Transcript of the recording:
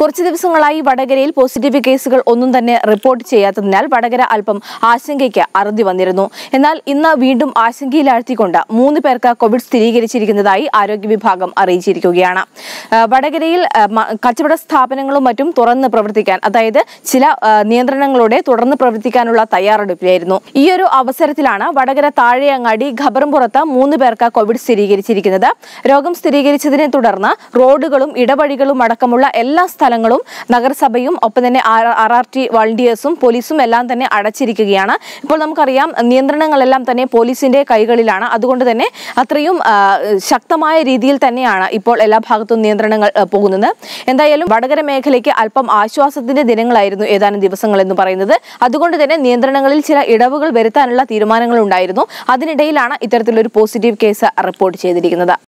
കുറച്ചു ദിവസങ്ങളായി വടകരയിൽ പോസിറ്റീവ് കേസുകൾ ഒന്നും തന്നെ റിപ്പോർട്ട് ചെയ്യാത്തതിനാൽ വടകര അല്പം ആശങ്കയ്ക്ക് അറുതി വന്നിരുന്നു എന്നാൽ ഇന്ന് വീണ്ടും ആശങ്കയിലാഴ്ത്തിക്കൊണ്ട് മൂന്ന് പേർക്ക് കോവിഡ് സ്ഥിരീകരിച്ചിരിക്കുന്നതായി ആരോഗ്യ വിഭാഗം അറിയിച്ചിരിക്കുകയാണ് വടകരയിൽ കച്ചവട സ്ഥാപനങ്ങളും മറ്റും തുറന്ന് പ്രവർത്തിക്കാൻ അതായത് ചില നിയന്ത്രണങ്ങളോടെ തുടർന്ന് പ്രവർത്തിക്കാനുള്ള തയ്യാറെടുപ്പിലായിരുന്നു ഈ ഒരു അവസരത്തിലാണ് വടകര താഴെയങ്ങാടി ഖബറുംപുറത്ത് മൂന്ന് പേർക്ക് കോവിഡ് സ്ഥിരീകരിച്ചിരിക്കുന്നത് രോഗം സ്ഥിരീകരിച്ചതിനെ തുടർന്ന് റോഡുകളും ഇടവഴികളും അടക്കമുള്ള എല്ലാ സ്ഥലങ്ങളും നഗരസഭയും ഒപ്പം തന്നെ ആർ ആർ ടി വളണ്ടിയേഴ്സും പോലീസും എല്ലാം തന്നെ അടച്ചിരിക്കുകയാണ് ഇപ്പോൾ നമുക്കറിയാം നിയന്ത്രണങ്ങളെല്ലാം തന്നെ പോലീസിന്റെ കൈകളിലാണ് അതുകൊണ്ട് തന്നെ അത്രയും ശക്തമായ രീതിയിൽ തന്നെയാണ് ഇപ്പോൾ എല്ലാ ഭാഗത്തും നിയന്ത്രണങ്ങൾ പോകുന്നത് എന്തായാലും വടകര മേഖലയ്ക്ക് അല്പം ആശ്വാസത്തിന്റെ ദിനങ്ങളായിരുന്നു ഏതാനും ദിവസങ്ങൾ എന്ന് പറയുന്നത് അതുകൊണ്ട് തന്നെ നിയന്ത്രണങ്ങളിൽ ചില ഇടവുകൾ വരുത്താനുള്ള തീരുമാനങ്ങൾ ഉണ്ടായിരുന്നു അതിനിടയിലാണ് ഇത്തരത്തിലൊരു പോസിറ്റീവ് കേസ് റിപ്പോർട്ട് ചെയ്തിരിക്കുന്നത്